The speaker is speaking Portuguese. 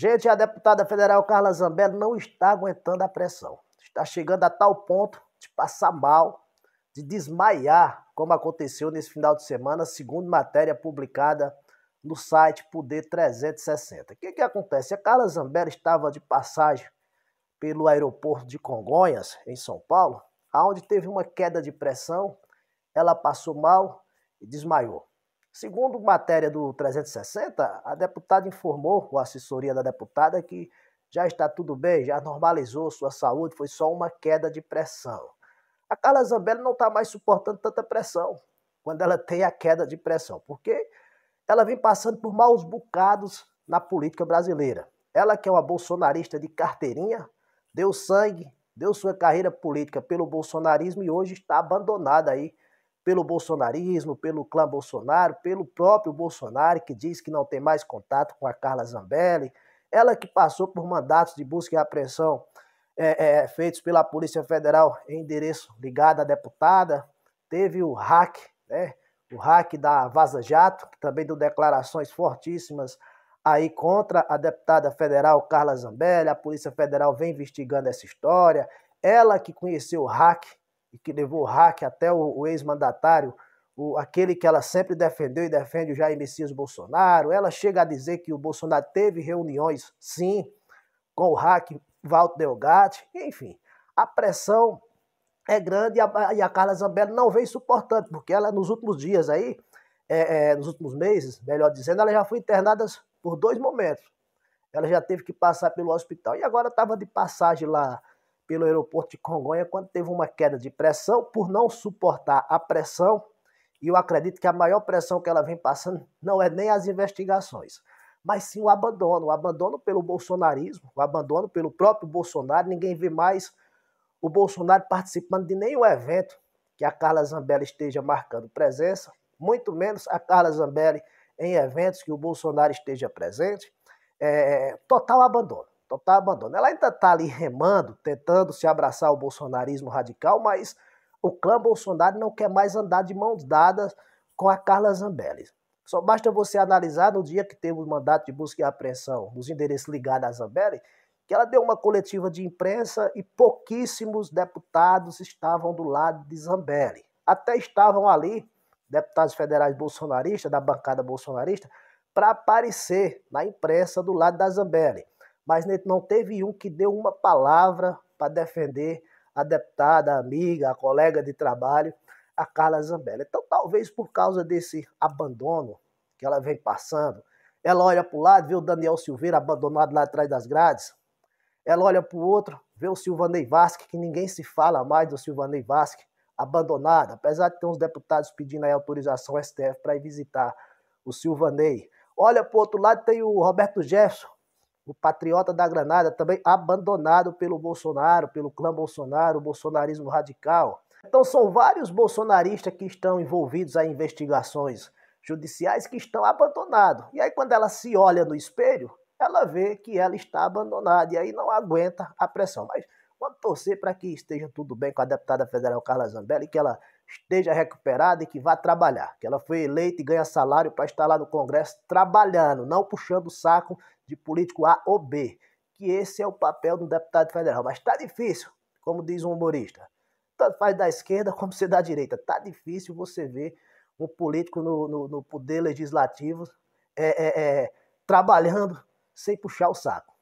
Gente, a deputada federal Carla Zambelli não está aguentando a pressão. Está chegando a tal ponto de passar mal, de desmaiar, como aconteceu nesse final de semana, segundo matéria publicada no site Poder 360. O que, que acontece? A Carla Zambelli estava de passagem pelo aeroporto de Congonhas, em São Paulo, aonde teve uma queda de pressão, ela passou mal e desmaiou. Segundo matéria do 360, a deputada informou, com a assessoria da deputada, que já está tudo bem, já normalizou sua saúde, foi só uma queda de pressão. A Carla Zambelli não está mais suportando tanta pressão, quando ela tem a queda de pressão, porque ela vem passando por maus bocados na política brasileira. Ela que é uma bolsonarista de carteirinha, deu sangue, deu sua carreira política pelo bolsonarismo e hoje está abandonada aí pelo bolsonarismo, pelo clã Bolsonaro, pelo próprio Bolsonaro, que diz que não tem mais contato com a Carla Zambelli, ela que passou por mandatos de busca e apreensão é, é, feitos pela Polícia Federal em endereço ligado à deputada, teve o hack, né? o hack da Vaza Jato, que também deu declarações fortíssimas aí contra a deputada federal Carla Zambelli, a Polícia Federal vem investigando essa história, ela que conheceu o hack e que levou hack até o, o ex-mandatário, aquele que ela sempre defendeu e defende o Jair Messias Bolsonaro. Ela chega a dizer que o Bolsonaro teve reuniões, sim, com o hack Walter Delgatti, enfim. A pressão é grande e a, e a Carla Zambelli não vem suportando, porque ela nos últimos dias aí, é, é, nos últimos meses, melhor dizendo, ela já foi internada por dois momentos. Ela já teve que passar pelo hospital e agora estava de passagem lá pelo aeroporto de Congonha quando teve uma queda de pressão por não suportar a pressão. E eu acredito que a maior pressão que ela vem passando não é nem as investigações, mas sim o abandono o abandono pelo bolsonarismo, o abandono pelo próprio Bolsonaro. Ninguém vê mais o Bolsonaro participando de nenhum evento que a Carla Zambelli esteja marcando presença, muito menos a Carla Zambelli em eventos que o Bolsonaro esteja presente. É, total abandono total então tá abandono. Ela ainda está ali remando, tentando se abraçar ao bolsonarismo radical, mas o clã Bolsonaro não quer mais andar de mãos dadas com a Carla Zambelli. Só basta você analisar no dia que teve o mandato de busca e apreensão dos endereços ligados à Zambelli, que ela deu uma coletiva de imprensa e pouquíssimos deputados estavam do lado de Zambelli. Até estavam ali deputados federais bolsonaristas, da bancada bolsonarista, para aparecer na imprensa do lado da Zambelli mas não teve um que deu uma palavra para defender a deputada, a amiga, a colega de trabalho, a Carla Zambelli. Então, talvez por causa desse abandono que ela vem passando, ela olha para o lado, vê o Daniel Silveira abandonado lá atrás das grades, ela olha para o outro, vê o Silvanei Vasque, que ninguém se fala mais do Silvanei Vasque, abandonado, apesar de ter uns deputados pedindo aí autorização STF para ir visitar o Silvanei. Olha para o outro lado, tem o Roberto Jefferson, o patriota da Granada, também abandonado pelo Bolsonaro, pelo clã Bolsonaro, o bolsonarismo radical. Então são vários bolsonaristas que estão envolvidos em investigações judiciais que estão abandonados. E aí quando ela se olha no espelho, ela vê que ela está abandonada e aí não aguenta a pressão. Mas torcer para que esteja tudo bem com a deputada federal Carla Zambelli, que ela esteja recuperada e que vá trabalhar. Que ela foi eleita e ganha salário para estar lá no Congresso trabalhando, não puxando o saco de político A ou B. Que esse é o papel do deputado federal. Mas está difícil, como diz um humorista. Tanto faz da esquerda como ser da direita. Está difícil você ver um político no, no, no poder legislativo é, é, é, trabalhando sem puxar o saco.